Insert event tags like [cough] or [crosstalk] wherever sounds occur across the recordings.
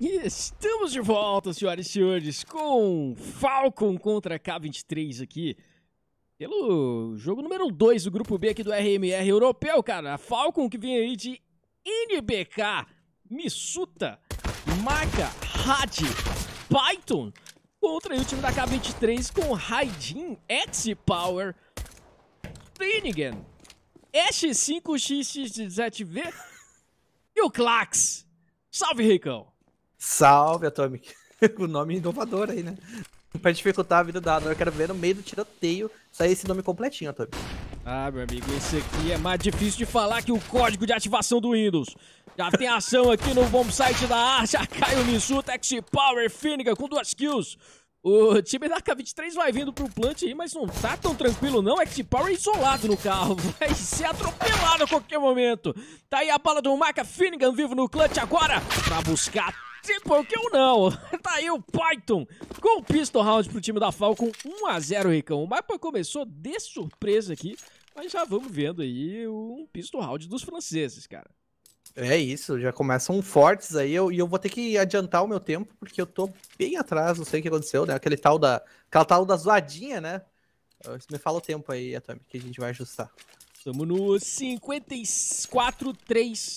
E estamos de volta, senhoras e senhores, com Falcon contra K23 aqui. Pelo jogo número 2 do grupo B aqui do RMR europeu, cara. Falcon que vem aí de NBK, Misuta, Maca, Had, Python. Contra aí o time da K23 com Raidin, X-Power, Finnegan, S5XX17V e o Clax. Salve, Ricão! Salve, Atomic. [laughs] o nome inovador aí, né? Pra dificultar a vida da Adora, eu quero ver no meio do tiroteio sair esse nome completinho, Atomic. Ah, meu amigo, esse aqui é mais difícil de falar que o código de ativação do Windows. Já tem ação aqui no bom site da arte, a Caio Misu, Taxi Power, Finnegan com duas kills. O time da K23 vai vindo pro plant aí, mas não tá tão tranquilo não. X Power é isolado no carro, [laughs] vai ser atropelado a qualquer momento. Tá aí a bala do Maca Finnegan vivo no clutch agora pra buscar que eu não. [laughs] tá aí o Python com o pistol round pro time da Falcon. 1x0, Ricão. O mapa começou de surpresa aqui, mas já vamos vendo aí um pistol round dos franceses, cara. É isso, já começam fortes aí, eu, e eu vou ter que adiantar o meu tempo, porque eu tô bem atrás, não sei o que aconteceu, né? Aquele tal da, aquela tal da zoadinha, né? Ah, me fala o tempo aí, Atomic, que a gente vai ajustar. Estamos no 54-3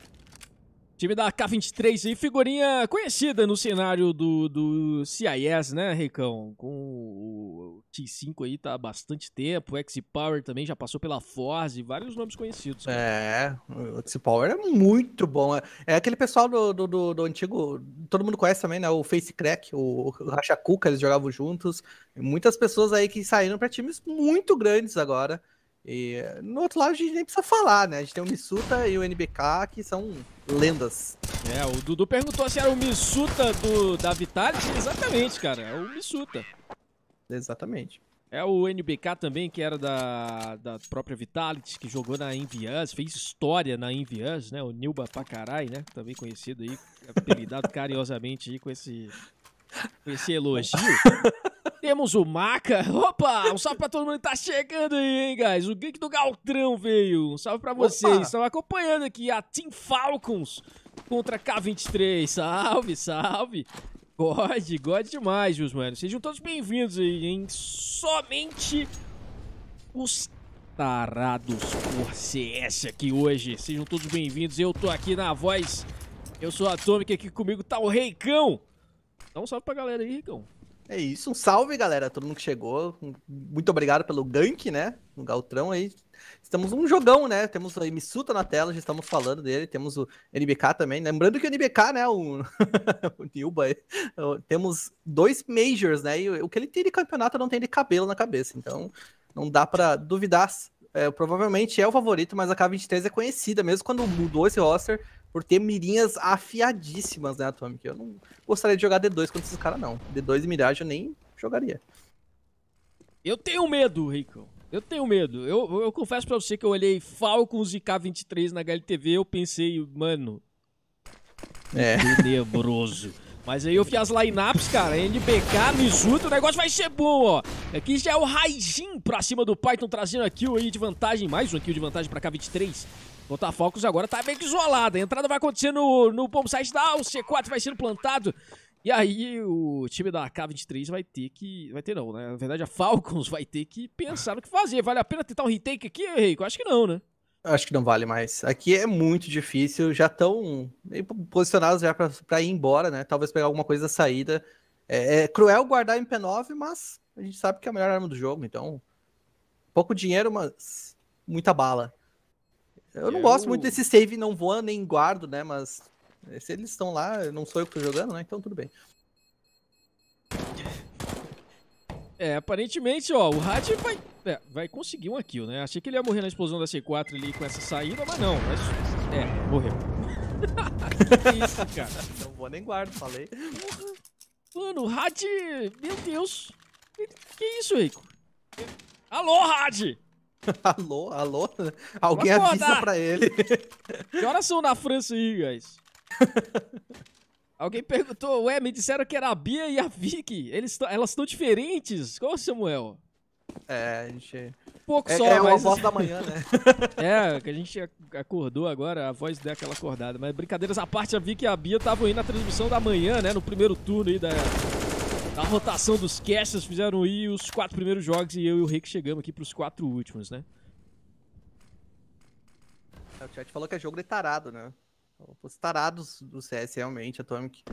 Time da K23 e figurinha conhecida no cenário do, do CIS, né, Ricão? Com o T5 aí tá há bastante tempo, o X-Power também já passou pela Forze, vários nomes conhecidos. Cara. Né? É, o X-Power é muito bom. É, é aquele pessoal do, do, do, do, antigo, todo mundo conhece também, né? O Face Crack, o, o Racha Cuca, eles jogavam juntos. Muitas pessoas aí que saíram para times muito grandes agora. E no outro lado a gente nem precisa falar, né? A gente tem o Misuta e o NBK que são lendas. É, o Dudu perguntou se era o Misuta do, da Vitality. Exatamente, cara. É o Misuta Exatamente. É o NBK também, que era da, da própria Vitality, que jogou na Envias, fez história na Envias, né? O Nilba Pacarai, né? Também conhecido aí, apelidado [laughs] carinhosamente aí com esse, com esse elogio. [laughs] Temos o Maca. [laughs] Opa, um salve pra todo mundo que tá chegando aí, hein, guys. O Geek do Galtrão veio. Um salve pra vocês. Estão acompanhando aqui a Team Falcons contra K23. Salve, salve. God, God demais, meus mano. Sejam todos bem-vindos aí, hein? Somente os tarados por CS aqui hoje. Sejam todos bem-vindos. Eu tô aqui na voz. Eu sou a Atomic aqui comigo tá o Reicão. Dá um salve pra galera aí, Ricão. É isso, um salve, galera, todo mundo que chegou. Muito obrigado pelo gank, né? No Galtrão aí. Estamos num jogão, né? Temos a Missuta na tela, já estamos falando dele. Temos o NBK também. Lembrando que o NBK, né? O, [laughs] o Nilba. Temos dois Majors, né? E o que ele tem de campeonato não tem de cabelo na cabeça. Então, não dá para duvidar. É, provavelmente é o favorito, mas a K23 é conhecida. Mesmo quando mudou esse roster, por ter mirinhas afiadíssimas, né, Atomic? Eu não gostaria de jogar D2 contra esses caras, não. D2 e Mirage eu nem jogaria. Eu tenho medo, Rico. Eu tenho medo. Eu, eu confesso pra você que eu olhei Falcons e K23 na HLTV eu pensei, mano. É. Tenebroso. Mas aí eu vi as lineups, cara, NBK, Mizuto, o negócio vai ser bom, ó. Aqui é já é o Raijin pra cima do Python, trazendo a kill aí de vantagem, mais uma kill de vantagem pra K23. Botafogo agora tá meio que isolado. A entrada vai acontecer no, no bomb site da o C4 vai sendo plantado. E aí o time da K23 vai ter que... Vai ter não, né? Na verdade a Falcons vai ter que pensar no que fazer. Vale a pena tentar um retake aqui, Henrique? Acho que não, né? Acho que não vale mais. Aqui é muito difícil. Já estão meio posicionados já para ir embora, né? Talvez pegar alguma coisa da saída. É, é, cruel guardar MP9, mas a gente sabe que é a melhor arma do jogo. Então, pouco dinheiro, mas muita bala. Eu não eu... gosto muito desse save não voa nem guardo, né? Mas se eles estão lá, não sou eu que tô jogando, né? Então tudo bem. É, aparentemente, ó, o Had vai, é, vai conseguir um kill, né? Achei que ele ia morrer na explosão da C4 ali com essa saída, mas não. Mas, é, morreu. [laughs] que isso, cara? Não vou nem guardo, falei. Mano, o Had... Meu Deus. Que isso, Rico? Alô, Had! [laughs] alô, alô? Alguém Vamos avisa para pra ele. [laughs] Que horas são na França aí, guys? [laughs] Alguém perguntou, ué, me disseram que era a Bia e a Vicky. Eles elas estão diferentes? Qual, Samuel? É, a gente... Pouco é, só, é, mas... a voz da manhã, né? é, que a gente acordou agora, a voz deu é aquela acordada. Mas brincadeiras à parte, a Vicky e a Bia estavam aí na transmissão da manhã, né? No primeiro turno aí da, a rotação dos casters fizeram ir os quatro primeiros jogos e eu e o Rick chegamos aqui pros quatro últimos, né? É, o chat falou que é jogo de tarado, né? Os tarados do CS realmente, Atomic.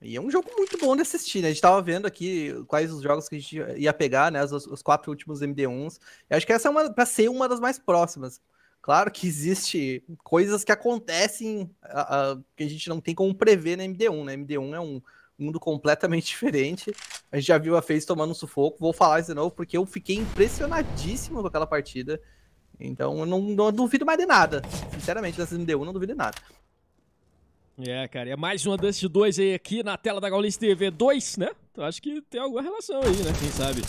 E é um jogo muito bom de assistir, né? A gente tava vendo aqui quais os jogos que a gente ia pegar, né? Os, os quatro últimos MD1s. Eu acho que essa é uma, pra ser uma das mais próximas. Claro que existe coisas que acontecem a, a, que a gente não tem como prever na MD1, né? MD1 é um, mundo completamente [laughs] diferente. A gente já viu a FaZe tomando um sufoco. Vou falar isso de novo, porque eu fiquei impressionadíssimo com aquela partida. Então eu não, não duvido mais de nada. Sinceramente, dessa MD1 não duvido de nada. É, cara, é mais uma Dust 2 aí aqui na tela da Gaulice TV 2, né? Então acho que tem alguma relação aí, né? Quem sabe.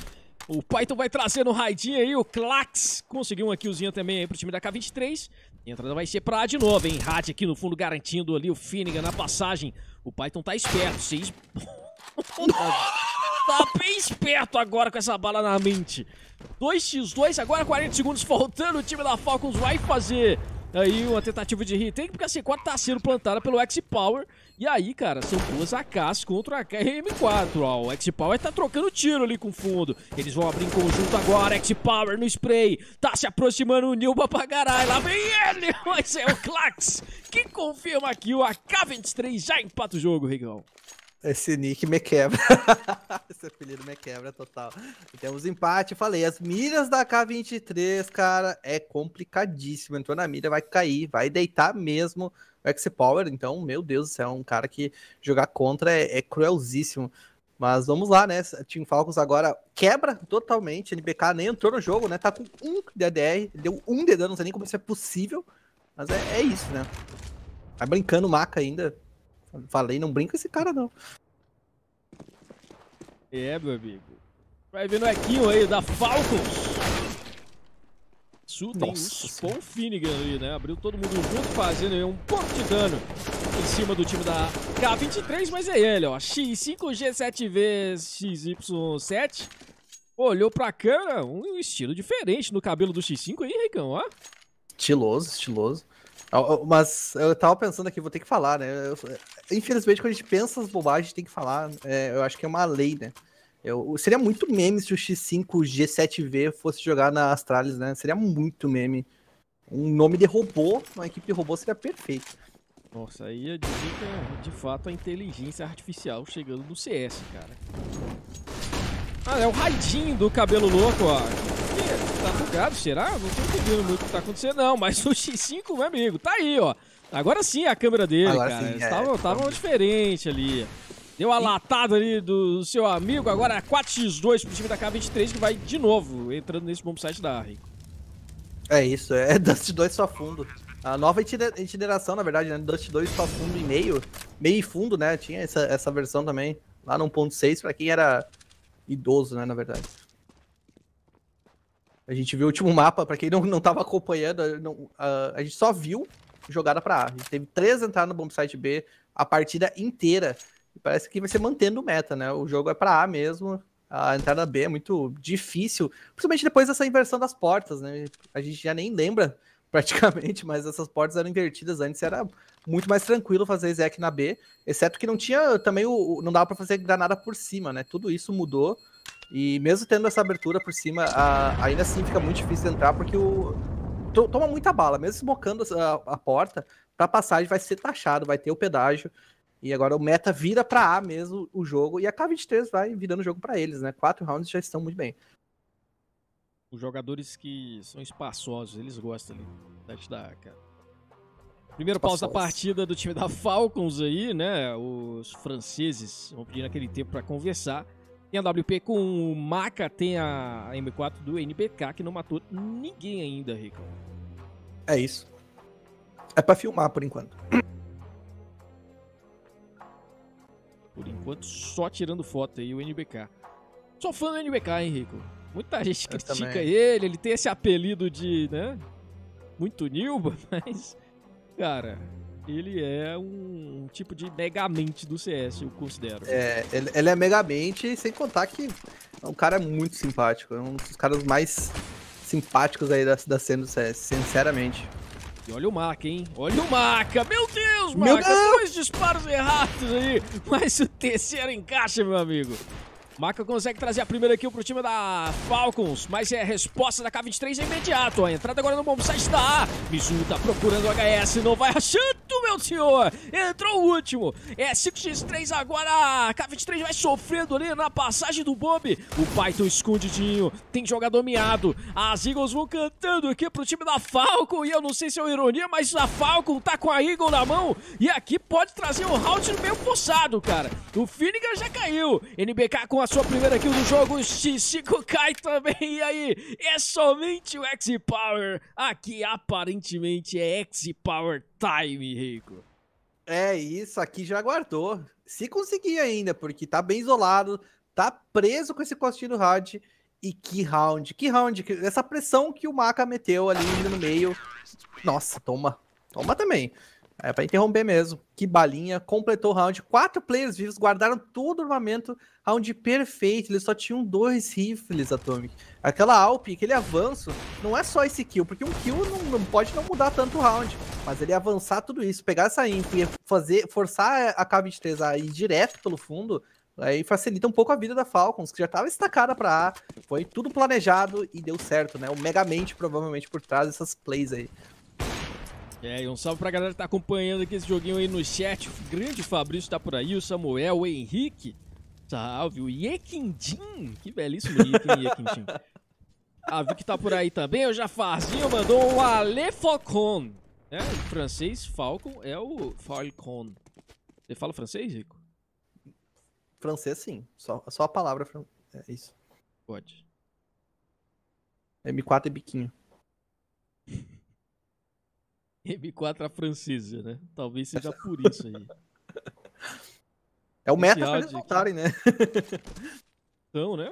O Python vai trazendo o raidinho aí, o Clax conseguiu uma killzinha também aí pro time da K23 entrada vai ser pra A de novo, hein? Hat aqui no fundo garantindo ali o Finnegan na passagem. O Python tá esperto. Seis... [laughs] tá bem esperto agora com essa bala na mente. 2x2, agora 40 segundos faltando. O time da Falcons vai fazer aí uma tentativa de retake, porque assim, a C4 tá sendo plantada pelo X-Power. E aí, cara, são duas AKs contra a krm 4 Ó, o X-Power tá trocando tiro ali com fundo. Eles vão abrir em conjunto agora. X-Power no spray. Tá se aproximando o Nilba pra caralho. Lá vem ele, [laughs] mas é o Clax que confirma que o AK-23 já empata o jogo, Rigão. Esse nick me quebra. [laughs] Esse apelido me quebra total. Temos empate, falei. As milhas da K23, cara, é complicadíssimo. Entrou na mira, vai cair, vai deitar mesmo. O X-Power, então, meu Deus do céu, é um cara que jogar contra é, é cruelzíssimo. Mas vamos lá, né? Team Falcons agora quebra totalmente. NBK nem entrou no jogo, né? Tá com um DDR, deu um de dano, não sei nem como isso é possível. Mas é, é isso, né? Tá brincando maca ainda. Falei, não brinca esse cara, não. É, meu amigo. Vai vir o Equinho aí da Falcons. Natsu, tem o Spawn Finnegan ali, né? Abriu todo mundo junto, fazendo aí um pouco de dano em cima do time da K23, mas é ele, ó. X5G7VXY7. Olhou pra câmera, um estilo diferente no cabelo do X5 aí, Ricão, ó. Estiloso, estiloso. Mas eu tava pensando aqui, vou ter que falar, né? É, infelizmente, quando a gente pensa as bobagens, a gente tem que falar. É, eu acho que é uma lei, né? Eu, seria muito meme se o X5 G7V fosse jogar na Astralis, né? Seria muito meme. Um nome de robô, uma equipe de robô seria perfeito. Nossa, aí eu diria que é de fato a inteligência artificial chegando no CS, cara. Ah, é o raidinho do cabelo louco, ó. tá bugado, será? Não tô entendendo muito o que tá acontecendo, não. Mas o X5, meu amigo, tá aí, ó. Agora sim é a câmera dele, Agora cara. Sim, é, tava, tava então. é. diferente ali. Deu a latada ali do seu amigo. Agora é 4x2 pro time da K23 que vai de novo entrando nesse bom site da Rico. É isso, é [laughs] Dust 2 só fundo. A nova itineração, na verdade, né? Dust 2 só fundo e meio. Meio e fundo, né? Tinha essa, essa versão também. Lá no 1.6 pra quem era idoso, né? Na verdade. A gente viu o último mapa, pra quem não, não tava acompanhando, não, uh, a gente só viu jogada pra A. A gente teve três entradas no bombsite B, a partida inteira parece que vai ser mantendo meta, né? O jogo é para A mesmo. A entrada B é muito difícil, principalmente depois dessa inversão das portas, né? A gente já nem lembra [laughs] praticamente, mas essas portas eram invertidas antes, era muito mais tranquilo fazer Zeke na B, exceto que não tinha também o não dava para fazer granada por cima, né? Tudo isso mudou. E mesmo tendo essa abertura por cima, a, ainda assim fica muito difícil entrar porque o to, toma muita bala, mesmo smocando a, a porta, para passagem vai ser taxado, vai ter o pedágio. E agora o meta vira para A mesmo o jogo. E a K23 vai virando o jogo para eles, né? Quatro rounds já estão muito bem. Os jogadores que são espaçosos, eles gostam ali. Tete da cara. Primeiro pausa da partida do time da Falcons aí, né? Os franceses vão pedir aquele tempo para conversar. Tem a WP com o Maca, tem a M4 do NBK que não matou ninguém ainda, Rico. É isso. É para filmar por enquanto. enquanto, só tirando foto aí, o NBK. Sou fã do NBK, hein, Rico? Muita [laughs] gente critica ele, ele tem esse apelido de, né? Muito Nilba, [laughs] mas. Cara, ele é um, um, tipo de megamente do CS, eu considero. É, ele, ele, é megamente, sem contar que é um cara muito simpático. É um dos caras mais simpáticos aí da, da cena do CS, sinceramente. Olha o Maca, hein? Olha o Maca! Meu Deus, Maca! Dois disparos errados aí! [laughs] Mas o terceiro encaixa, meu amigo. Maca consegue trazer a primeira kill pro time da Falcons, mas é a resposta da K23 é imediato. A entrada agora no bombsite está. A. Mizu tá procurando o HS, não vai achando, meu senhor. Entrou o último. É 5x3 agora. A K23 vai sofrendo ali na passagem do bomb. O Python escondidinho, tem jogador miado. As Eagles vão cantando aqui pro time da Falcon. E eu não sei se é uma ironia, mas a Falcon tá com a Eagle na mão. E aqui pode trazer um round meio forçado, cara. O Finnegan já caiu. NBK com a sua primeira kill do jogo, Chico cai também. E aí, é somente o X-Power. Aqui aparentemente é X-Power Time, Rico. É isso, aqui já guardou. Se conseguir ainda, porque tá bem isolado, tá preso com esse costinho do Hard. E que round, que round, essa pressão que o Maka meteu ali no meio. Nossa, toma. Toma também. É para interromper mesmo. Que balinha. Completou o round. Quatro players vivos guardaram todo o armamento. Round perfeito. Eles só tinham dois rifles, Atomic. Aquela Alp, aquele avanço, não é só esse kill. Porque um kill não, não pode não mudar tanto o round. Mas ele avançar tudo isso, pegar essa imp e fazer, forçar a K23 a ir direto pelo fundo, aí facilita um pouco a vida da Falcons, que já estava estacada para A, foi tudo planejado e deu certo, né? O Megamente provavelmente por trás dessas plays aí. É, e um salve pra galera que tá acompanhando aqui esse joguinho aí no chat. O grande Fabrício tá por aí, o Samuel, o Henrique. Salve, o Yekindin. Que belíssimo Yekindin. [laughs] Yequindim. A ah, Vicky tá por aí também, o Jafarzinho mandou um Ale Falcon. É, em francês, Falcon é o Falcon. Você fala francês, Rico? Francês, sim. Só, só a palavra é isso. Pode. M4 e é biquinho. M4 a francesa, né? Talvez seja por isso aí. [laughs] É o meta pra eles voltarem, né? Então, né?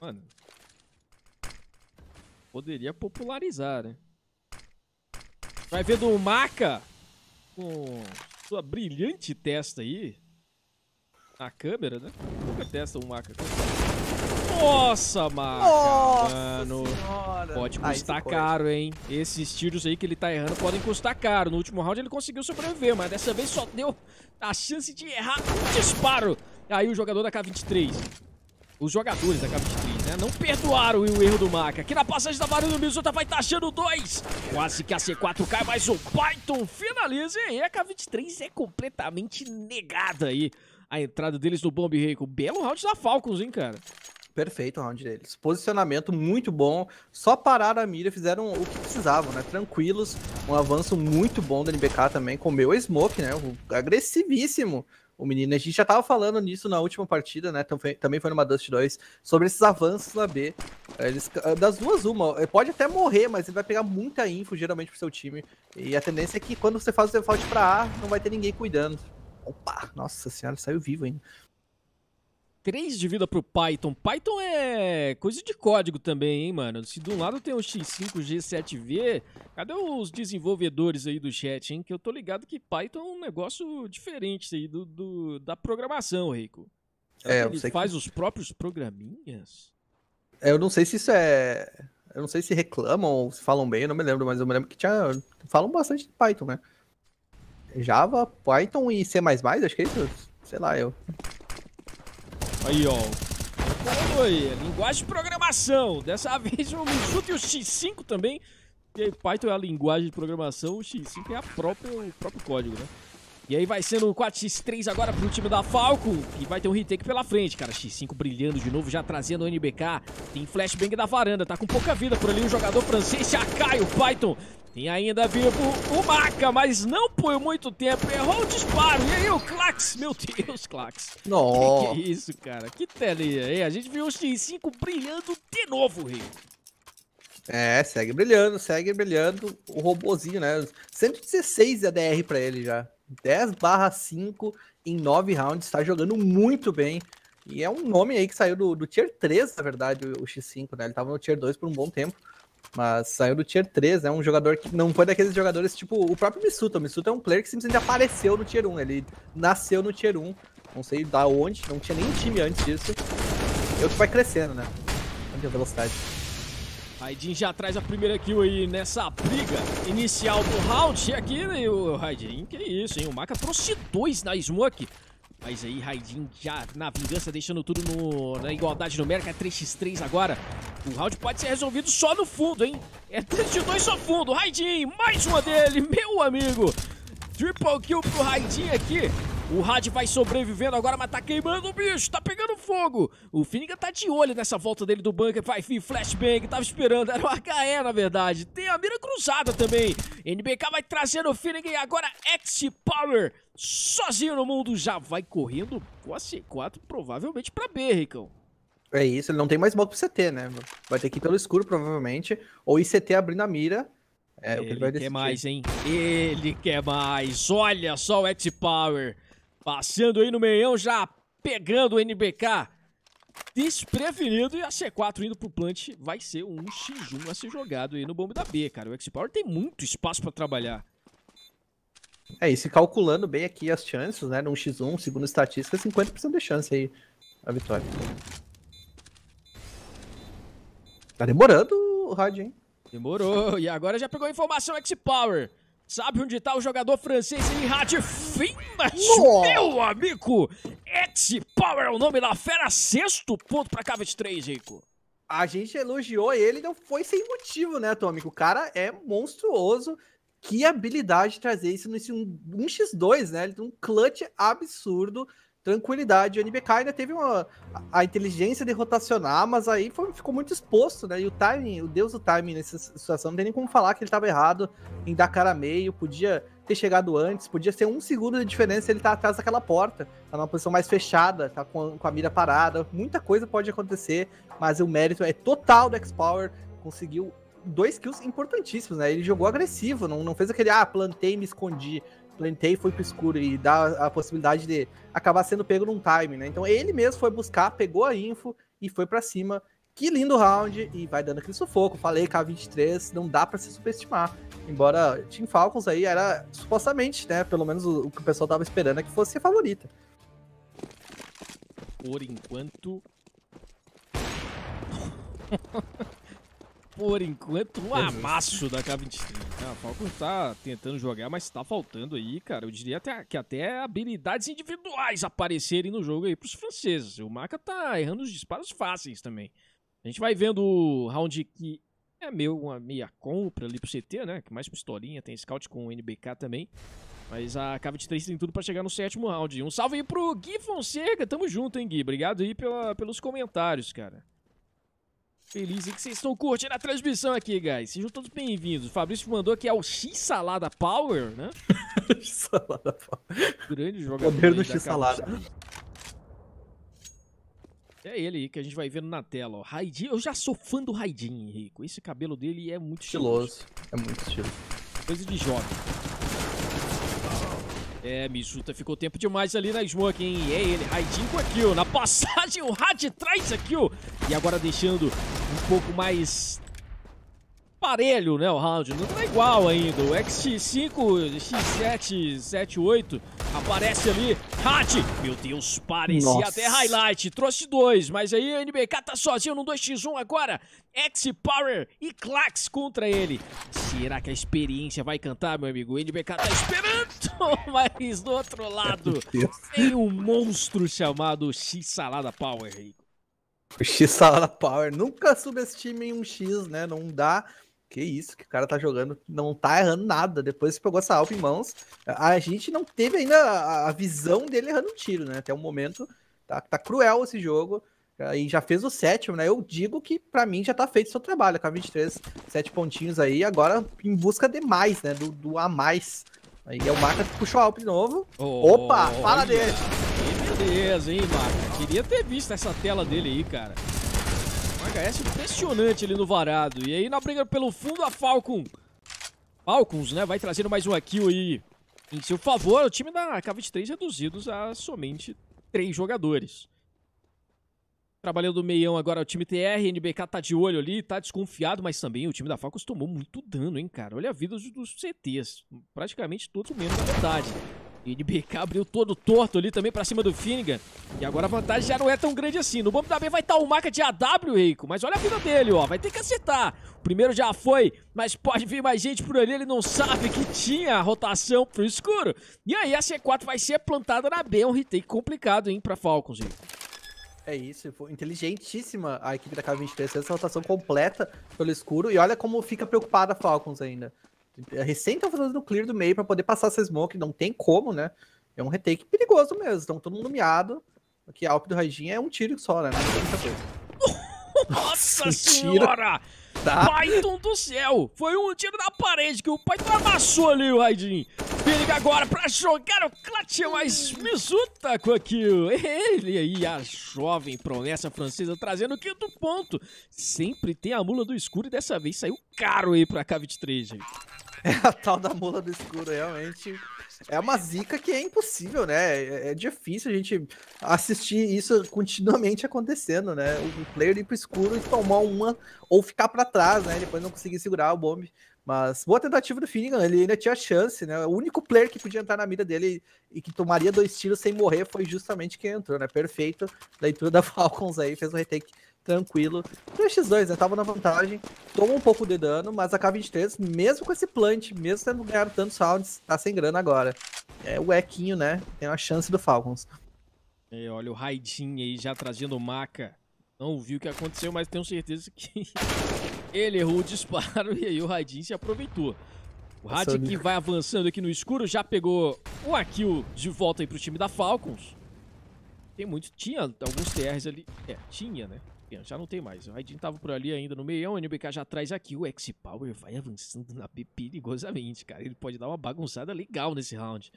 Mano. Poderia popularizar, né? Vai ver do Maca com sua brilhante testa aí. Na câmera, né? Nunca testa o Maca. Nossa, Maca, Nossa mano. Senhora. Pode custar caro, hein? Esses tiros aí que ele tá errando podem custar caro. No último round ele conseguiu sobreviver, mas dessa vez só deu a chance de errar um disparo. Aí o jogador da K-23. Os jogadores da K-23, né? Não perdoaram o erro do Maca. Aqui na passagem da Mario do Mizuta vai taxando tá dois. Quase que a C4 cai, mas o Python finaliza. E aí a K-23 é completamente negada aí a entrada deles no Bomb Rico. Belo round da Falcons, hein, cara? Perfeito o round deles. Posicionamento muito bom. Só pararam a mira, fizeram o que precisavam, né? Tranquilos. Um avanço muito bom da NBK também. Comeu a Smoke, né? agressivíssimo o menino. A gente já tava falando nisso na última partida, né? Também foi numa Dust 2, sobre esses avanços na B. É, eles, ah, das duas, uma. Ele é, pode até morrer, mas ele vai pegar muita info, geralmente, pro seu time. E a tendência é que quando você faz o default pra A, não vai ter ninguém cuidando. Opa, nossa senhora, saiu vivo ainda. Três de vida pro Python. Python é coisa de código também, hein, mano? Se de um lado tem o X5, G7V, cadê os desenvolvedores aí do chat, hein? Que eu tô ligado que Python é um negócio diferente aí do, do da programação, Rico. é, ele faz que... os próprios programinhas? É, eu não sei se isso é... Eu não sei se reclamam ou se falam bem, eu não me lembro, mas eu me lembro que tinha... falam bastante de Python, né? Java, Python e C++, acho que é isso. Sei lá, eu. Aí, ó. Oi, linguagem de programação. Dessa [laughs] vez o Mizuki e o X5 também. E Python é a linguagem de programação, o X5 é a própria, o próprio código, né? E aí vai sendo 4x3 agora pro time da Falco, e vai ter um retake pela frente, cara. X5 brilhando de novo, já trazendo o NBK. Tem flashbang da varanda, tá com pouca vida por ali o jogador francês, cai o Python tem ainda vivo o Maca, mas não por muito tempo. Errou o disparo. E aí o Clax? Meu Deus, Clax. Nossa. Que, que é isso, cara? Que telinha, é, aí. A gente viu o X5 brilhando de novo, Rei. É, segue brilhando, segue brilhando. O robozinho, né? 116 ADR para ele já. 10 barra 5 em 9 rounds. Está jogando muito bem. E é um nome aí que saiu do, do Tier 3, na verdade, o, o X5, né? Ele tava no Tier 2 por um bom tempo. Mas saiu do tier 3, é né? um jogador que não foi daqueles jogadores tipo o próprio Misuta. O Misuta é um player que simplesmente apareceu no tier 1, ele nasceu no tier 1. Não sei da onde, não tinha nem time antes disso. Eu que vai crescendo, né? Olha a velocidade. Raidin já traz a primeira kill aí nessa briga inicial do round. E aqui, né, o Raidin, que isso, hein? O Maka trouxe dois na smoke. Mas aí Raidin já na vingança, deixando tudo no, na igualdade numérica, 3x3 é agora. O round pode ser resolvido só no fundo, hein? É 3x2 só fundo, Raidin, mais uma dele, meu amigo. Triple kill pro Raidin aqui. O Hadi vai sobrevivendo agora, mas tá queimando o bicho, tá pegando fogo. O Finnegan tá de olho nessa volta dele do bunker, vai vir flashbang, tava esperando, era o HE na verdade. Tem a mira cruzada também. NBK vai trazendo o Finnegan e agora X-Power sozinho no mundo já vai correndo com a C4 provavelmente pra B, Ricão. É isso, ele não tem mais bloco pro CT, né? Vai ter que ir pelo escuro provavelmente, ou ICT abrindo a mira. É, ele, ele quer mais, hein? Ele quer mais. Olha só o X-Power. Passando aí no meião, já pegando o NBK desprevenido e a C4 indo pro plant vai ser um X1 a ser jogado aí no bombe da B, cara. O X-Power tem muito espaço para trabalhar. É, e se calculando bem aqui as chances, né, num X1, segundo estatística, 50% de chance aí a vitória. Tá demorando o rádio, hein? Demorou, e agora já pegou a informação X-Power. Sabe onde está o jogador francês Enrad Fimbas? Meu amigo! X-Power é o nome da fera. Sexto ponto para Cavett 3, Rico. A gente elogiou ele, não foi sem motivo, né, Atômico? O cara é monstruoso. Que habilidade trazer isso nesse 1x2, né? Ele tem um clutch absurdo tranquilidade. O NBK ainda teve uma, a inteligência de rotacionar, mas aí foi, ficou muito exposto, né? E o timing, o deus do timing nessa situação, não tem nem como falar que ele estava errado em dar cara a meio, podia ter chegado antes, podia ser um segundo de diferença ele tá atrás daquela porta, tá numa posição mais fechada, tá com a, com a mira parada, muita coisa pode acontecer, mas o mérito é total do X-Power, conseguiu dois kills importantíssimos, né? Ele jogou agressivo, não, não fez aquele, ah, plantei e me escondi plantei e foi pro escuro e dá a possibilidade de acabar sendo pego num time, né? Então ele mesmo foi buscar, pegou a info e foi para cima. Que lindo round e vai dando aquele sufoco. Falei K23, não dá para se subestimar, Embora Team Falcons aí era supostamente, né, pelo menos o, o que o pessoal tava esperando é que fosse a favorita. Por enquanto [laughs] por enquanto, um é. amasso da K23. A é, Falcon tá tentando jogar, mas tá faltando aí, cara. Eu diria até, que até habilidades individuais aparecerem no jogo aí pros franceses. O Maca tá errando os disparos fáceis também. A gente vai vendo o round que é meio uma meia compra ali pro CT, né? Que mais pistolinha, tem scout com o NBK também. Mas a K23 tem tudo para chegar no sétimo round. Um salve aí pro Gui Fonseca, tamo junto, hein, Gui? Obrigado aí pela, pelos comentários, cara. Feliz que vocês estão curtindo a transmissão aqui, guys. Sejam todos bem-vindos. O Fabrício mandou aqui é o X-Salada Power, né? [laughs] X-Salada Power. Grande jogador. Poder do X-Salada. É ele aí que a gente vai vendo na tela, ó. Raidin, eu já sou fã do Raidin, Henrico. Esse cabelo dele é muito estiloso. estiloso. É muito estiloso. Coisa de jovem. É, Mizuta ficou tempo demais ali na smoke, hein? E é ele, Raidinho com a kill. Na passagem, o Raid traz a kill. E agora deixando um pouco mais parelho, né, o round. Não tá igual ainda. O x 5 x 7 8 aparece ali. Hat! Meu Deus, parecia Nossa. até highlight. Trouxe dois, mas aí o NBK tá sozinho no 2x1 agora. X-Power e Clax contra ele. Será que a experiência vai cantar, meu amigo? O NBK tá esperando, [laughs] mas do outro lado tem um monstro chamado X-Salada Power, O X Salada Power. Nunca subestimem um X, né? Não dá que isso, que o cara tá jogando, não tá errando nada. Depois que pegou essa alp em mãos, a gente não teve ainda a, visão dele errando um tiro, né? Até o momento, tá, tá cruel esse jogo. Ah, e já fez o sétimo, né? Eu digo que para mim já tá feito o seu trabalho, com a 23, sete pontinhos aí, agora em busca de mais, né? Do, do a mais. Aí é o Marca que puxou a Alp de novo. Oh, Opa, fala olha. dele! Que beleza, hein, Marca? Queria ter visto essa tela dele aí, cara. Um HS é impressionante ali no varado. E aí na briga pelo fundo a Falcon. Falcons, né? Vai trazendo mais uma kill aí em seu favor. O time da K23 reduzidos a somente três jogadores. Trabalhando o meião agora o time TR, NBK tá de olho ali, tá desconfiado, mas também o time da Falcons tomou muito dano, hein, cara? Olha a vida dos, dos CTs, praticamente todos menos da metade. E de BK abriu todo torto ali também pra cima do Finnegan. E agora a vantagem já não é tão grande assim. No banco da B vai estar tá o Maca de AW, Reiko. Mas olha a vida dele, ó. Vai ter que acertar. O primeiro já foi, mas pode vir mais gente por ali. Ele não sabe que tinha a rotação pro escuro. E aí a C4 vai ser plantada na B. É um retake complicado, hein, pra Falcons, Rico. É isso, foi inteligentíssima a equipe da K23, essa rotação completa pelo escuro, e olha como fica preocupada a Falcons ainda. É, recém estão tá fazendo o clear do meio para poder passar essa smoke, não tem como, né? É um retake perigoso mesmo, então todo mundo miado. Aqui, a Alp do Raijin é um tiro só, né? Não tem muita coisa. [laughs] Nossa senhora! tá? Python do céu! Foi um tiro na parede que o Python amassou ali o Raidin. Periga agora pra jogar o clutch mais misuta com aquilo. Ele aí, a jovem promessa francesa trazendo o quinto ponto. Sempre tem a mula do escuro e dessa vez saiu caro aí pra K23, gente. [laughs] É a tal da mula do escuro, realmente. É uma zica que é impossível, né? É, é difícil a gente assistir isso continuamente acontecendo, né? O player ir pro escuro e tomar uma ou ficar para trás, né? Depois não conseguir segurar o bombe Mas boa tentativa do Finnegan, ele ainda tinha chance, né? O único player que podia entrar na mira dele e que tomaria dois tiros sem morrer foi justamente quem entrou, né? Perfeito. Leitura da [laughs] Falcons aí, fez um retake tranquilo. 3x2, né? Tava na vantagem. Toma um pouco de dano, mas a K23, mesmo com esse plant, mesmo tendo ganhado tantos rounds, tá sem grana agora. É o equinho, né? Tem uma chance do Falcons. E é, olha o Raidin aí já trazendo maca. Não viu o que aconteceu, mas tenho certeza que [laughs] ele errou o disparo [laughs] e aí o Raidin se aproveitou. O Raid que vai avançando aqui no escuro, já pegou uma kill de volta aí pro time da Falcons. Tem muito, tinha alguns TRs ali. É, tinha, né? já não tem mais. O Raidin tava por ali ainda no meio, o NBK já traz aqui. O X-Power vai avançando na B perigosamente, cara. Ele pode dar uma bagunçada legal nesse round.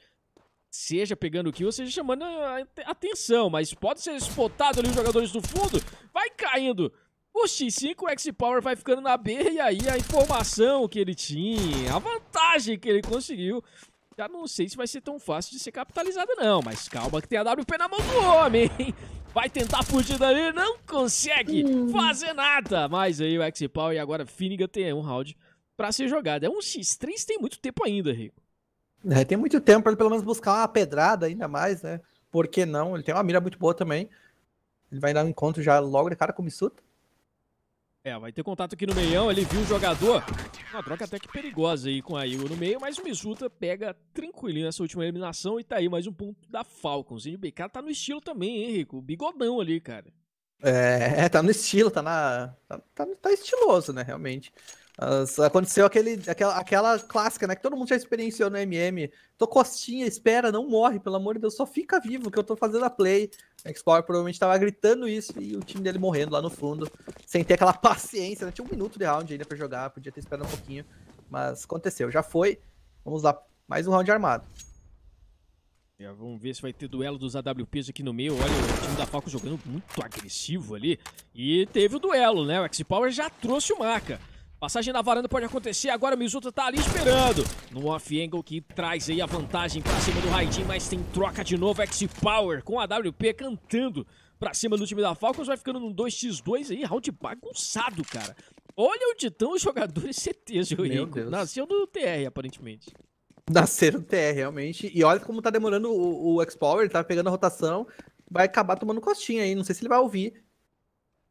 Seja pegando o kill, seja chamando a atenção, mas pode ser spotado ali os jogadores do fundo. Vai caindo. O X5, o X-Power vai ficando na B e aí a informação que ele tinha, a vantagem que ele conseguiu já não sei se vai ser tão fácil de ser capitalizada não, mas calma que tem a WP na mão do homem, hein? Vai tentar fugir dali, não consegue hum. fazer nada. Mas aí o x pau e agora finiga tem um round pra ser jogado. É um X3, tem muito tempo ainda, Rico. É, tem muito tempo pra ele pelo menos buscar uma pedrada ainda mais, né? Por que não? Ele tem uma mira muito boa também. Ele vai dar um encontro já logo de cara com o Misuta. É, vai ter contato aqui no meião, ele viu o jogador. Uma troca até que perigosa aí com a Igor no meio, mas o Mizuta pega tranquilinho essa última eliminação e tá aí mais um ponto da Falcons. E o BK tá no estilo também, hein, Rico? O bigodão ali, cara. É, tá no estilo, tá na. Tá, tá, tá estiloso, né, realmente aconteceu aquele, aquela, aquela clássica, né? Que todo mundo já experienciou no MM. Tô costinha, espera, não morre, pelo amor de Deus, só fica vivo que eu tô fazendo a play. Explorer provavelmente tava gritando isso e o time dele morrendo lá no fundo, sem ter aquela [laughs] paciência, né? Tinha um minuto de round ainda pra jogar, podia ter esperado um pouquinho, mas aconteceu, já foi. Vamos lá, mais um round armado. É, vamos ver se vai ter duelo dos AWPs aqui no meio. Olha, o time da Falco jogando muito agressivo ali. E teve o duelo, né? O X-Power já trouxe o Maca. Passagem na varanda pode acontecer, agora o Mizuta tá ali esperando. No off-angle que traz aí a vantagem pra cima do Raidin, mas tem troca de novo, X-Power com a WP cantando pra cima do time da Falcons, vai ficando num 2x2 aí, round bagunçado, cara. Olha onde estão os jogadores CTs, Yuriko. Nasceu do TR, aparentemente. Nasceram do TR, realmente. E olha como tá demorando o, o X-Power, tá pegando a rotação, vai acabar tomando costinha aí, não sei se ele vai ouvir.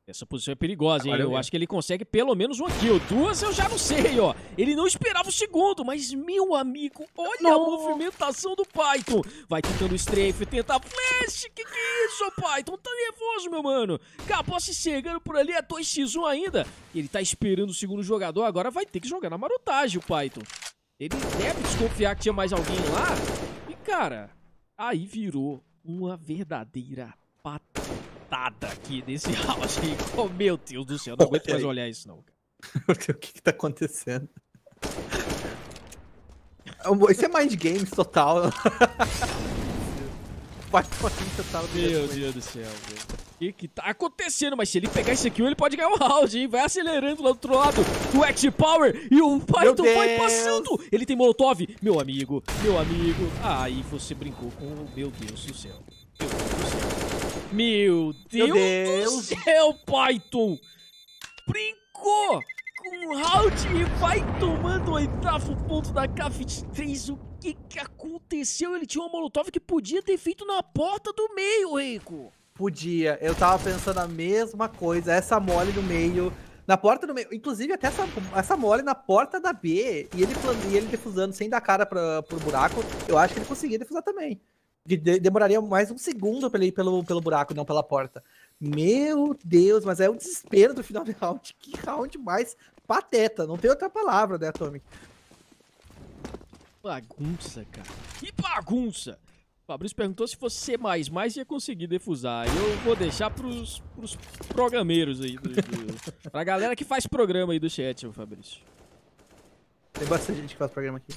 Essa posição é perigosa, hein? Eu acho que ele consegue pelo menos uma kill. Duas eu já não sei, ó. Ele não esperava o segundo, mas, meu amigo, olha não. a movimentação do Python. Vai tentando strafe, tenta flash. Que que é isso, Python? Tá nervoso, meu mano. se chegando por ali, é 2x1 ainda. Ele tá esperando o segundo jogador, agora vai ter que jogar na marotagem o Python. Ele deve desconfiar que tinha mais alguém lá. E, cara, aí virou uma verdadeira patada fritada aqui nesse house. [laughs] Oh, meu Deus do céu, não aguento mais olhar isso não, cara. [laughs] o que que tá acontecendo? É isso é mind games total. [laughs] Meu Deus do céu, O que que tá acontecendo? Mas se ele pegar esse aqui, ele pode ganhar um round, hein? Vai acelerando lá do outro lado. O Act Power e o Python vai passando. Ele tem Molotov. Meu amigo, meu amigo. Aí você brincou com... Meu Deus do céu. Meu Deus do céu. Meu Deus, Meu Deus. do céu, Python! Brincou! Com o round e vai tomando o oitavo ponto da K23. O que que aconteceu? Ele tinha uma molotov que podia ter feito na porta do meio, Rico. Podia. Eu tava pensando a mesma coisa. Essa mole no meio... Na porta do meio. Inclusive, até essa, essa mole na porta da B. E ele, e ele defusando sem dar cara pra, pro buraco. Eu acho que ele conseguia defusar também de, demoraria mais um segundo pra ele ir pelo, pelo buraco, não pela porta. Meu Deus, mas é um desespero do final de round. Que round mais pateta. Não tem outra palavra, né, Atomic? Bagunça, cara. Que bagunça! O Fabrício perguntou se fosse C++ ia conseguir defusar. Eu vou deixar pros, pros programeiros aí. Do, do, [laughs] pra galera que faz programa aí do chat, Fabrício. Tem bastante gente que faz programa aqui.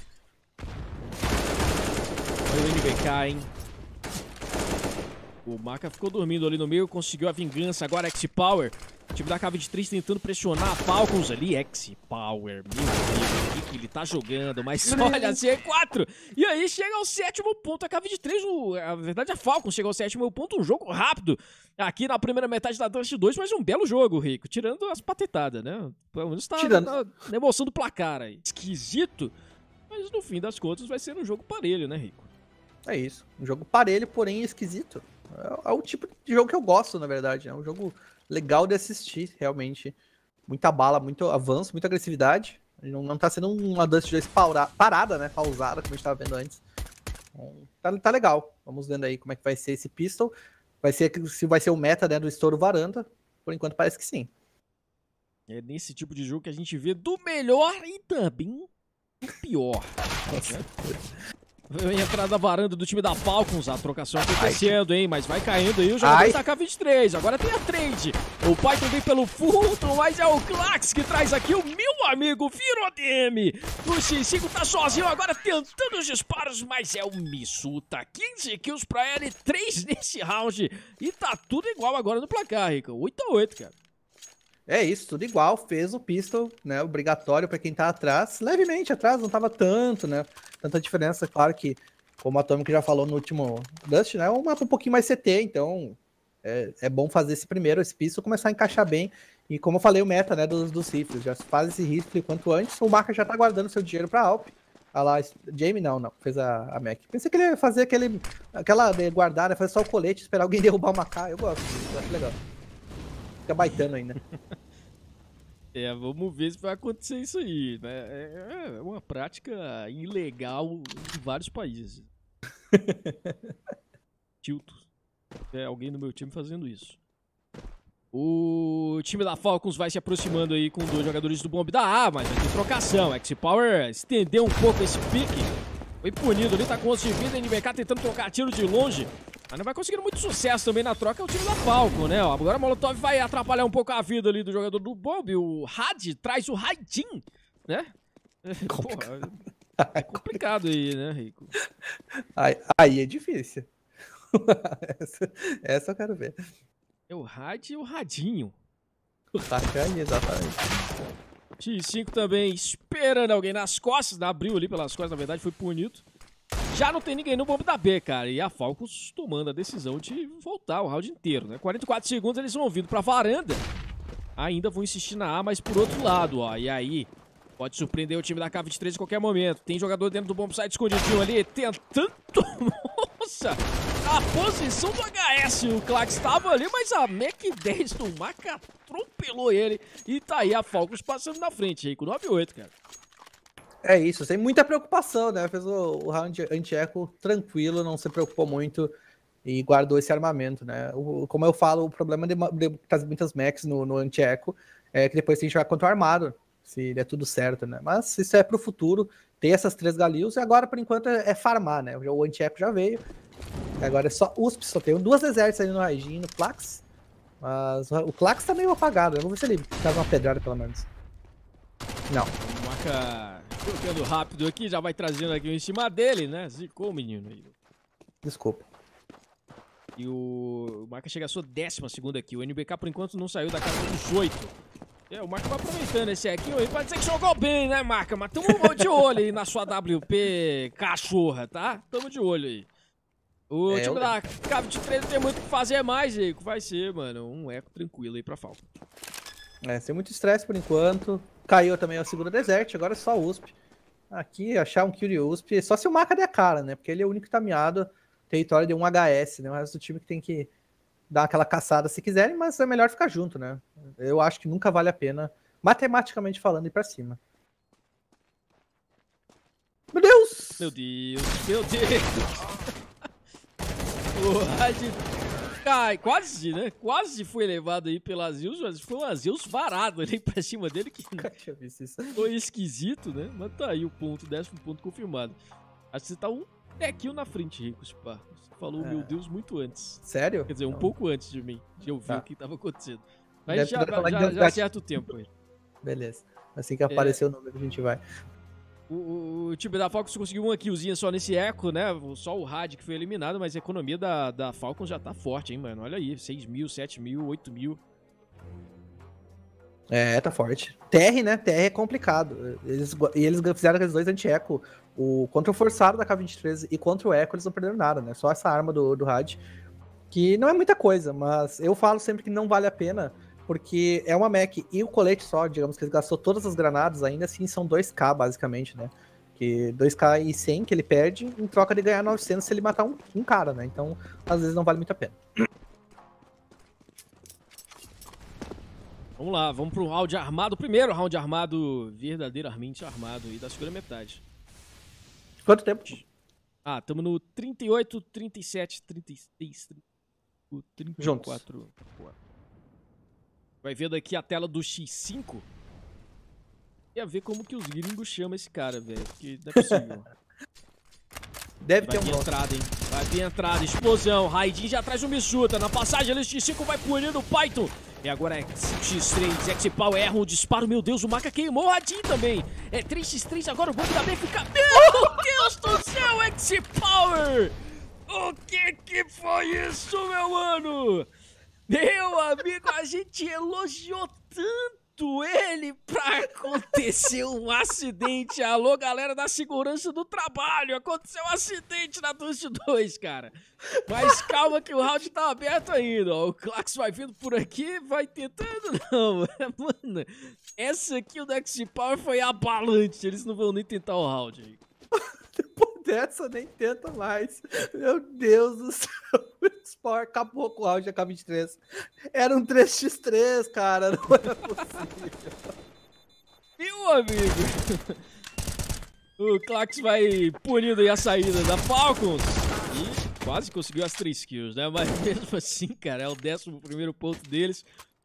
MBK, hein? O Maca ficou dormindo ali no meio, conseguiu a vingança. Agora X-Power. O time da K23 tentando pressionar a Falcons ali. X-Power, meu Deus, o que, ele tá jogando? Mas [laughs] olha, C4. E aí chega ao sétimo ponto. A K23, o, a verdade, a Falcons chega ao sétimo ponto. Um jogo rápido aqui na primeira metade da Dust 2, mas um belo jogo, Rico. Tirando as patetadas, né? Pelo menos tá, tá na emoção do placar aí. Esquisito, mas no fim das contas vai ser um jogo parelho, né, Rico? É isso. Um jogo parelho, porém esquisito. É, é, o tipo de jogo que eu gosto, na verdade. Né? É um jogo legal de assistir, realmente. Muita bala, muito avanço, muita agressividade. Não, não tá sendo uma Dust 2 parada, né? Pausada, como a gente tava vendo antes. Então, tá, tá legal. Vamos vendo aí como é que vai ser esse pistol. Vai ser se vai ser o meta né, do estouro varanda. Por enquanto parece que sim. É nesse tipo de jogo que a gente vê do melhor e também do pior. [laughs] entrada da varanda do time da Falcons. A trocação acontecendo, hein? Mas vai caindo aí o jogador da tá K23. Agora tem a trade. O Python vem pelo Fulton, mas é o Clax que traz aqui o meu amigo Virodm. O X5 tá sozinho agora tentando os disparos, mas é o Misuta. 15 kills pra ele, 3 [laughs] nesse round. E tá tudo igual agora no placar, Rico. 8 a 8 cara. É isso, tudo igual, fez o pistol, né, obrigatório para quem tá atrás, levemente atrás, não tava tanto, né, tanta diferença. Claro que, como a Atomic já falou no último Dust, né? É um mapa um pouquinho mais CT, então é, é bom fazer esse primeiro, esse piso, começar a encaixar bem. E como eu falei, o meta, né, dos, dos rifles, já faz esse rifle quanto antes, o Marca já tá guardando seu dinheiro pra Alp. Ah lá, Jamie não, não, fez a, a Mac. Pensei que ele ia fazer aquele, aquela de guardar, né, fazer só o colete, esperar alguém [laughs] derrubar o K, eu gosto, eu acho legal. Fica baitando ainda. [laughs] É, vamos ver se vai acontecer isso aí, né? É, é uma prática ilegal em vários países. [laughs] Tilto. É alguém do meu time fazendo isso. O time da Falcons vai se aproximando aí com dois jogadores do Bomb da A, ah, mas aqui trocação. X-Power estendeu um pouco esse pique. Foi punido ali, tá com 11 de vida, NBK tentando trocar tiro de longe. Mas não vai conseguindo muito sucesso também na troca, é o time da palco né? Ó, agora o Molotov vai atrapalhar um pouco a vida ali do jogador do Bob. O Had traz o Raidin, né? [laughs] Complicado. Porra, é complicado aí, né, Rico? Aí, aí é difícil. [laughs] essa, essa eu quero ver. É o Had e o Radinho. O Rakan, exatamente. t 5 também esperando alguém nas costas, né? abriu ali pelas costas, na verdade, foi punido. Já não tem ninguém no bombo da B, cara. E a Falcons tomando a decisão de voltar o round inteiro, né? 44 segundos, eles vão vindo pra varanda. Ainda vão insistir na A, mas por outro lado, ó. E aí, pode surpreender o time da K23 em qualquer momento. Tem jogador dentro do bomb site escondidinho ali, tentando... [laughs] Nossa! A posição do HS, o Clax estava ali, mas a Mac 10 do Maca atropelou ele. E tá aí a Falcons passando na frente aí com 9-8, cara. É isso, sem muita preocupação, né? Fez o, o round anti-eco tranquilo, não se preocupou muito e guardou esse armamento, né? O, como eu falo, o problema de, de, muitas mechs no, no anti-eco é que depois tem que jogar contra o armado, se der tudo certo, né? Mas isso é pro futuro, ter essas três galios, e agora, por enquanto, é, é farmar, né? O anti-eco já veio, agora é só USP, só tem duas exércitos ali no Raijin, no Plax, mas o Clax tá meio apagado, eu vou ver se ele dá uma pedrada, pelo menos. Não. Marca Trocando rápido aqui, já vai trazendo aqui em cima dele, né? Zicou o menino aí. Desculpa. E o, o Marca chega à sua décima segunda aqui. O NBK, por enquanto, não saiu da casa dos oito. É, o Marca vai aproveitando esse aqui. pode ser que jogou bem, né, Marca? Mas tamo [laughs] de olho aí na sua WP cachorra, tá? Tamo de olho aí. O é, time da Cabo de 3 tem muito o que fazer mais, Eiko. Vai ser, mano, um eco tranquilo aí pra falta. É, sem muito estresse por enquanto. Caiu também a segunda deserto, agora é só USP. Aqui, achar um kill de USP, só se o Maca der a cara, né? Porque ele é o único que tá miado, território de um HS, né? O resto do time que tem que dar aquela caçada se quiserem, mas é melhor ficar junto, né? Eu acho que nunca vale a pena, matematicamente falando, ir pra cima. Meu Deus! Meu Deus, meu Deus! [laughs] o Ai, quase, né? Quase foi levado aí pelo Azius, mas foi um Azius varado ali [laughs] pra cima dele, que foi esquisito, né? Mas tá aí o ponto, décimo ponto confirmado. Acho que você tá um tequinho na frente, Rico, tipo Você falou, é. meu Deus, muito antes. Sério? Quer dizer, um Não. pouco antes de mim, de eu ver tá. o que tava acontecendo. Mas Deve já, já, já, já tempo aí. Beleza. Assim que aparecer é... o número, a gente vai. O, o, time da Falcons conseguiu uma killzinha só nesse eco, né? Só o Had que foi eliminado, mas a economia da, da Falcons já tá forte, hein, mano? Olha aí, 6 mil, 7 mil, 8 mil. É, tá forte. TR, né? TR é complicado. Eles, e eles fizeram aqueles dois anti-eco. O, contra o forçado da K-23 e contra o eco, eles não perderam nada, né? Só essa arma do, do Had. Que não é muita coisa, mas eu falo sempre que não vale a pena porque é uma Mac e o colete só, digamos que ele gastou todas as granadas, ainda assim são 2k basicamente, né? Que 2k e 100 que ele perde em troca de ganhar 900 se ele matar um, um cara, né? Então, às vezes não vale muito a pena. Vamos lá, vamos pro round armado. Primeiro round armado, verdadeiramente armado e da segunda metade. Quanto tempo? Ah, estamos no 38, 37, 36, 34. Juntos. 4 vai vendo aqui a tela do X5. Queria ver como que os gringos chamam esse cara, velho. Que não é possível. [laughs] Deve vai ter vir entrada, hein? Vai vir entrada, explosão. Raidin já atrás do Mizuta. Na passagem, ele X5 vai punindo o Python. E agora é X3, X-Pau erra um disparo. Meu Deus, o Maca queimou o Raidin também. É 3x3, agora o Bomb da B fica... Meu [laughs] Deus do céu, X-Power! O que que foi isso, meu mano? Meu amigo, a gente elogiou tanto ele pra acontecer um acidente. Alô, galera da segurança do trabalho. Aconteceu um acidente na Dust 2, cara. Mas calma que o round tá aberto ainda. Ó. O Clax vai vindo por aqui, vai tentando. Não, [laughs] mano. Essa aqui, o Next Power foi abalante. Eles não vão nem tentar o round aí. [laughs] dessa nem tenta mais. Meu Deus do céu. [laughs] Sport acabou com o round AK-23. Era um 3x3, cara. [laughs] Não era possível. Meu amigo. O Clax vai punindo aí a saída da Falcons. E quase conseguiu as 3 kills, né? Mas [laughs] mesmo assim, cara, é o 11 ponto deles.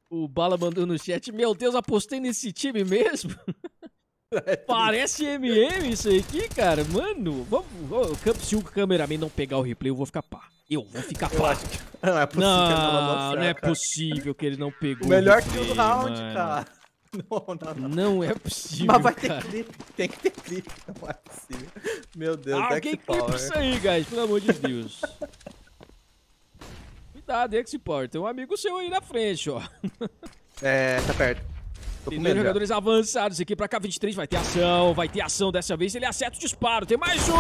O Bala mandou no chat: Meu Deus, apostei nesse time mesmo? [laughs] Parece MM isso aqui, cara. Mano, vamos. Oh, se o cameraman não pegar o replay, eu vou ficar pá. Eu vou ficar pá. [laughs] Não é possível, não, não é possível que ele não pegou. Melhor o replay, que o round, mano. cara. [laughs] Não, não, não. não é possível. Mas vai cara. ter clipe, tem que ter clipe, não é possível. Meu Deus, Alguém ah, clipe isso aí, guys, pelo amor de Deus. Cuidado, X-Power, tem um amigo seu aí na frente, ó. É, tá perto. Tem dois jogadores avançados aqui pra k 23 vai ter ação, vai ter ação dessa vez. Ele acerta o disparo. Tem mais um.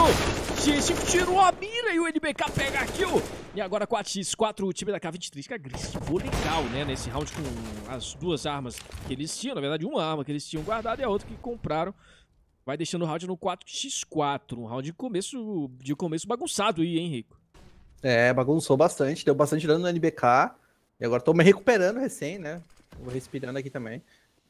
X5 tirou a mira e o NBK pega a kill. E agora 4x4, o time da K23 que agressivou legal, né? Nesse round com as duas armas que eles tinham. Na verdade, uma arma que eles tinham guardado e a outra que compraram. Vai deixando o round no 4x4. Um round de começo, de começo bagunçado aí, hein, Rico? É, bagunçou bastante. Deu bastante dano no NBK. E agora tô me recuperando recém, né? Vou respirando aqui também.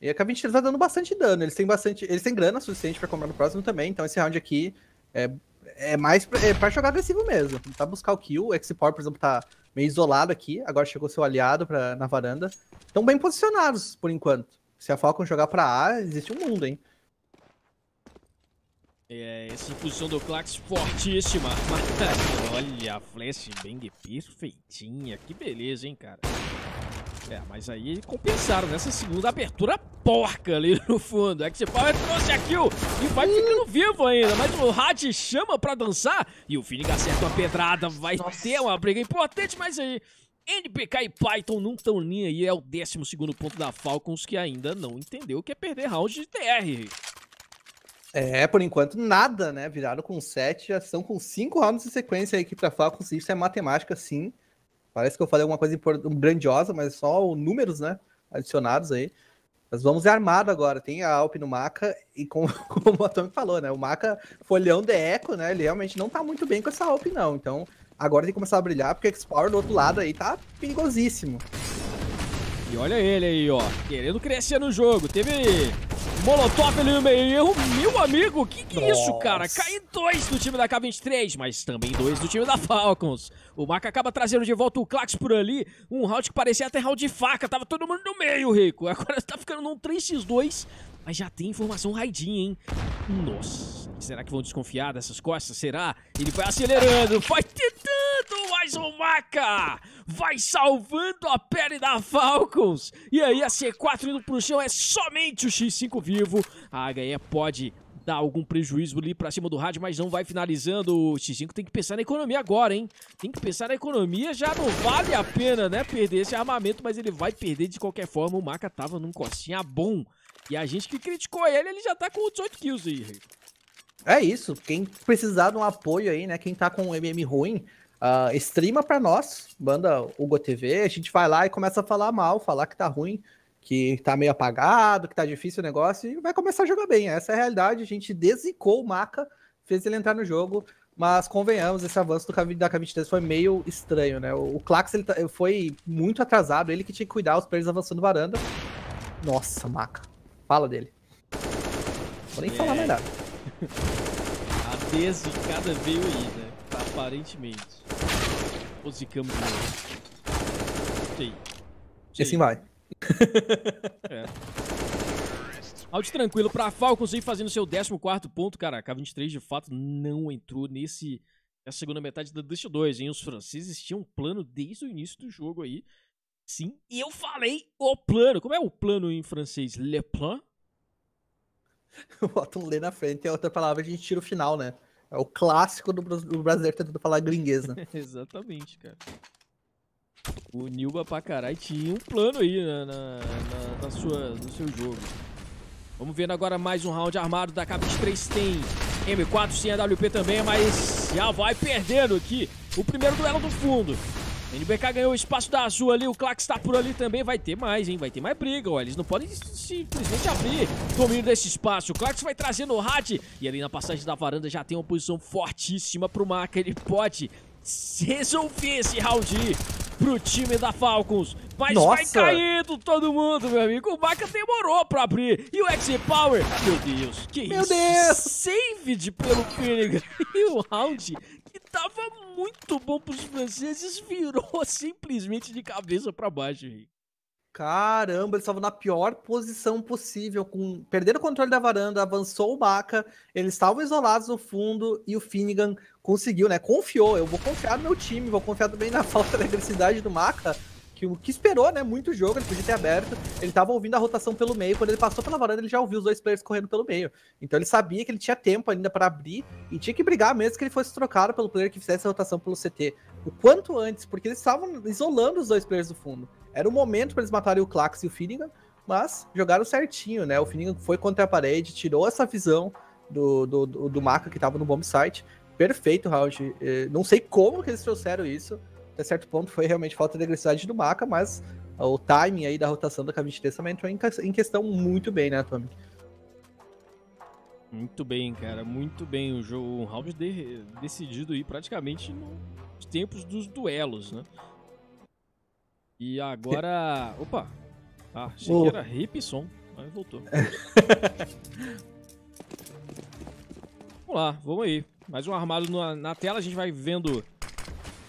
E a K23 tá dando bastante dano. Eles têm bastante. Eles têm grana suficiente para comprar no próximo também. Então esse round aqui é, é mais pra, é pra jogar agressivo mesmo. Tá buscar o kill. O X-Power, por exemplo, tá meio isolado aqui. Agora chegou seu aliado pra, na varanda. Estão bem posicionados por enquanto. Se a Falcon jogar pra A, existe um mundo, hein? É, essa posição do Clax fortíssima. [laughs] Olha a flash bem perfeitinha. Que beleza, hein, cara. É, mas aí compensaram nessa né? segunda abertura porca ali [laughs] no fundo. X-Power é trouxe a kill e vai ficando vivo ainda. Mas o Hat chama pra dançar e o Finning acerta uma pedrada. Vai Nossa. ter uma briga importante, mas aí... NPK e Python não estão nem aí. É o 12 ponto da Falcons que ainda não entendeu o que é perder round de TR. É, por enquanto nada, né? Viraram com 7, já são com 5 rounds de sequência aí aqui pra Falcons. Isso é matemática, sim. Parece que eu falei alguma coisa grandiosa, mas só números, né? Adicionados aí. Mas vamos armado agora. Tem a Alp no Maca, e como, [laughs] como o Atomic falou, né? O Maca, folhão de é eco, né? Ele realmente não tá muito bem com essa Alp, não. Então, agora tem que começar a brilhar, porque o X-Power do outro lado aí tá perigosíssimo. E olha ele aí, ó. Querendo crescer no jogo. Teve Molotov ali no meio. Meu amigo, que que é isso, cara? Cai dois do time da K23, mas também dois do time da Falcons. O Maca acaba trazendo de volta o Clax por ali. Um round que parecia até round de faca. Tava todo mundo no meio, Rico. Agora tá ficando num 3x2. Mas já tem informação raidinha, hein? Nossa. Será que vão desconfiar dessas costas? Será? Ele vai acelerando. Vai ter começando mais um Maca! Vai salvando a pele da Falcons! E aí a C4 indo pro chão é somente o X5 vivo. A HE pode dar algum prejuízo ali pra cima do rádio, mas não vai finalizando. O X5 tem que pensar na economia agora, hein? Tem que pensar na economia, já não vale a pena, né? Perder esse armamento, mas ele vai perder de qualquer forma. O Maca tava num cocinha bom. E a gente que criticou ele, ele já tá com 18 kills aí, É isso, quem precisar de um apoio aí, né? Quem tá com um MM ruim, Uh, streama para nós, manda Hugo TV, a gente vai lá e começa a falar mal, falar que tá ruim, que tá meio apagado, que tá difícil o negócio, e vai começar a jogar bem. Essa é a realidade, a gente desicou o Maca, fez ele entrar no jogo, mas convenhamos, esse avanço do, da K23 foi meio estranho, né? O, o Clax ele tá, foi muito atrasado, ele que tinha que cuidar, os players avançando varanda. Nossa, Maca, fala dele. Vou nem é. falar mais é. nada. [laughs] A desicada veio aí, né? Aparentemente. Musicamos de novo. Sei. E assim vai. [laughs] é. Out tranquilo pra Falcons aí fazendo seu 14 ponto. Cara, a K23 de fato não entrou nesse nessa segunda metade da Dust 2, hein? Os franceses tinham um plano desde o início do jogo aí. Sim, e eu falei o plano. Como é o plano em francês? Le plan? [laughs] o um lê na frente é outra palavra de tiro final, né? É o clássico do, do brasileiro tentando falar gringuês, [laughs] Exatamente, cara. O Nilba pra caralho tinha um plano aí na, né, na, na, na sua, no seu jogo. Vamos vendo agora mais um round armado da Cabis 3 tem M4 sem AWP também, mas já vai perdendo aqui o primeiro duelo do fundo. NBK ganhou o espaço da Azul ali, o Clax está por ali também, vai ter mais, hein? Vai ter mais briga, ó. Eles não podem simplesmente abrir domínio desse espaço. O Clax vai trazendo o Hat e ali na passagem da varanda já tem uma posição fortíssima pro Maca, Ele pode resolver esse round pro time da Falcons. Mas Nossa. vai caindo todo mundo, meu amigo. O Maca demorou pra abrir. E o X Power, meu Deus, que meu isso? Deus! Saved pelo Finnegan. [laughs] E o round tava muito bom pros franceses, virou [laughs] simplesmente de cabeça para baixo, hein? Caramba, eles estavam na pior posição possível, com perderam o controle da varanda, avançou o Maca, eles estavam isolados no fundo e o Finnegan conseguiu, né? Confiou, eu vou confiar no meu time, vou confiar também na [laughs] falta de agressividade do Maca, que esperou, né, muito jogo, ele podia ter aberto. Ele tava ouvindo a rotação pelo meio, quando ele passou pela varanda, ele já ouviu os dois players correndo pelo meio. Então ele sabia que ele tinha tempo ainda para abrir e tinha que brigar mesmo que ele fosse trocado pelo player que fizesse a rotação pelo CT. O quanto antes, porque eles estavam isolando os dois players do fundo. Era o momento para eles matarem o Clax e o Finnegan, mas jogaram certinho, né? O Finnegan foi contra a parede, tirou essa visão do, do, do, do Maka que tava no bomb site. Perfeito round. Eh, não sei como que eles trouxeram isso até certo ponto foi realmente falta de agressividade do Maca, mas o timing aí da rotação da K23 também entrou em questão muito bem, né, Tommy? Muito bem, cara, muito bem. O jogo, um round de, decidido aí praticamente nos tempos dos duelos, né? E agora. Opa! Ah, achei a que era hip som, mas voltou. [laughs] vamos lá, vamos aí. Mais um armado na, na tela, a gente vai vendo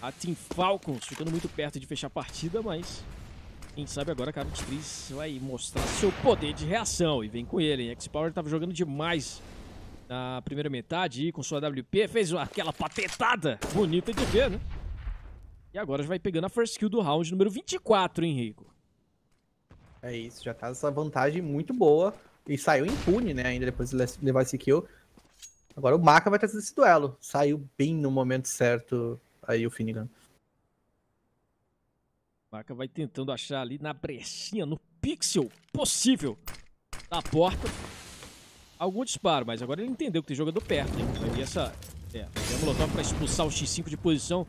a Team Falcons ficando muito perto de fechar a partida, mas quem sabe agora a Carutiz vai mostrar seu poder de reação e vem com ele, hein? X-Power estava jogando demais na primeira metade e com sua WP fez aquela patetada bonita de ver, né? E agora já vai pegando a first kill do round número 24, hein, Rico? É isso, já tá essa vantagem muito boa. E saiu impune, né, ainda depois de levar esse kill. Agora o Maka vai trazer esse duelo. Saiu bem no momento certo aí o Finnegan. Vaca vai tentando achar ali na brechinha, no pixel possível da porta. Algum disparo, mas agora ele entendeu que tem jogador perto, hein? Vai essa... É, vai molotov pra expulsar o X5 de posição.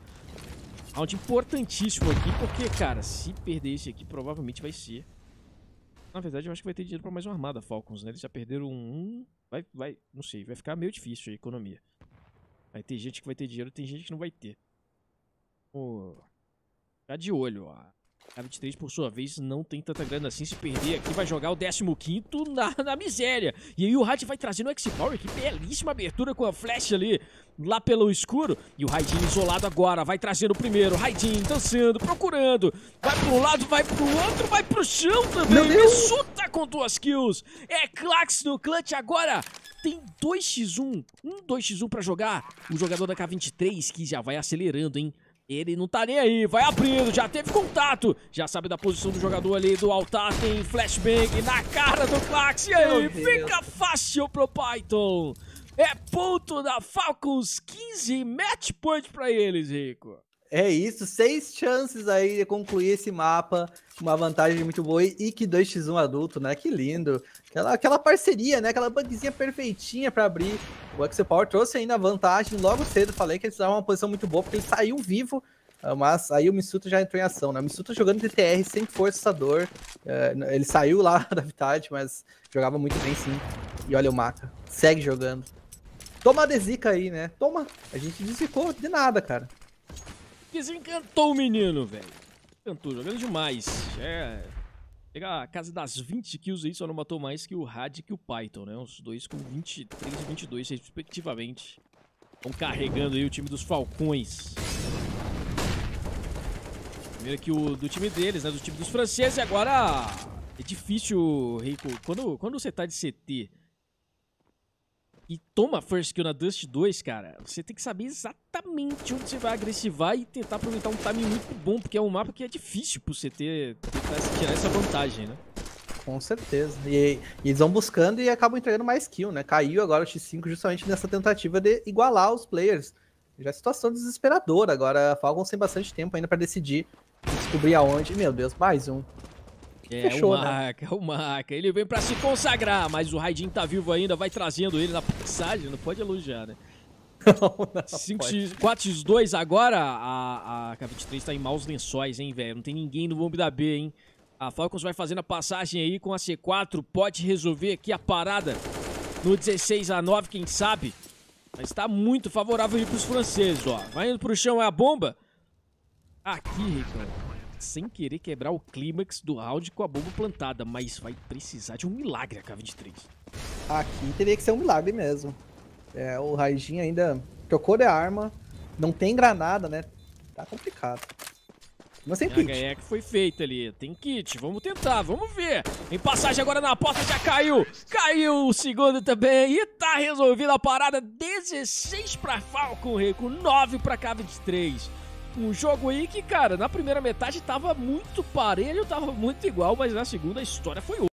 Round importantíssimo aqui, porque, cara, se perder esse aqui, provavelmente vai ser... Na verdade, eu acho que vai ter dinheiro pra mais uma armada, Falcons, né? Eles já perderam um... Vai, vai... Não sei, vai ficar meio difícil a economia. Aí tem gente que vai ter dinheiro, tem gente que não vai ter. Tipo, tá de olho, ó. A 23, por sua vez, não tem tanta grana assim. Se perder aqui, vai jogar o 15 na, na miséria. E aí o Raid vai trazendo o X-Power. Que belíssima abertura com a flash ali, lá pelo escuro. E o Raidin isolado agora. Vai trazendo o primeiro. Raidin dançando, procurando. Vai pro lado, vai pro outro, vai pro chão também. chuta tá com duas kills. É Clax no clutch agora tem 2x1, um 2x1 para jogar. O jogador da K23 que já vai acelerando, hein? Ele não tá nem aí, vai abrindo, já teve contato. Já sabe da posição do jogador ali, do altar, tem flashbang na cara do Clax. E aí, fica fácil pro Python. É ponto da Falcons 15, match point pra eles, Rico. É isso, seis chances aí de concluir esse mapa, uma vantagem muito boa e que 2x1 adulto, né? Que lindo. Aquela, aquela parceria, né? Aquela bugzinha perfeitinha para abrir. O X-Power trouxe ainda a vantagem logo cedo. Falei que ele estava uma posição muito boa porque ele saiu vivo, ah, mas aí o Misuto já entrou em ação, né? O Misuto jogando TTR sem forçador. Eh, ele saiu lá [laughs] da vitade, mas jogava muito bem sim. E olha o Maka, segue jogando. Toma a desica aí, né? Toma. A gente desicou de nada, cara. Vasquez encantou o menino, velho. Encantou, jogando demais. É. Pegar a casa das 20 kills aí, só não matou mais que o Had e o Python, né? Os dois com 23 e 22, respectivamente. Vão carregando aí o time dos Falcões. Primeiro que o do time deles, né? Do time dos franceses. E agora é difícil, Rico. Quando, quando você tá de CT e toma first kill na Dust 2, cara, você tem que saber exatamente onde você vai agressivar e tentar aproveitar um time muito bom, porque é um mapa que é difícil pro CT tirar essa vantagem, né? Com certeza. E, e, eles vão buscando e acabam entregando mais kill, né? Caiu agora o X5 justamente nessa tentativa de igualar os players. Já é situação desesperadora. Agora, Falcons sem bastante tempo ainda para decidir, descobrir aonde. Meu Deus, mais um. É Fechou, o né? Maca, né? o Maca, Ele vem para se consagrar, mas o Raidin tá vivo ainda, vai trazendo ele na passagem, não pode elogiar, né? 4x2 [laughs] agora, a, a K23 tá em maus lençóis, hein, velho? Não tem ninguém no bombe da B, hein? A Falcons vai fazendo a passagem aí com a C4, pode resolver aqui a parada no 16 a 9, quem sabe? Mas tá muito favorável aí pros franceses, ó. Vai indo pro chão, é a bomba. Aqui, Ricardo sem querer quebrar o clímax do round com a bomba plantada, mas vai precisar de um milagre a K23. Aqui teria que ser um milagre mesmo. É, o Raijin ainda trocou de arma, não tem granada, né? Tá complicado. Mas tem kit. É que foi feito ali. Tem kit. Vamos tentar, vamos ver. Em passagem agora na porta, já caiu. Caiu o segundo também. E tá resolvida a parada. 16 pra Falcon, com 9 pra K23 um jogo aí que, cara, na primeira metade tava muito parelho, tava muito igual, mas na segunda a história foi outra.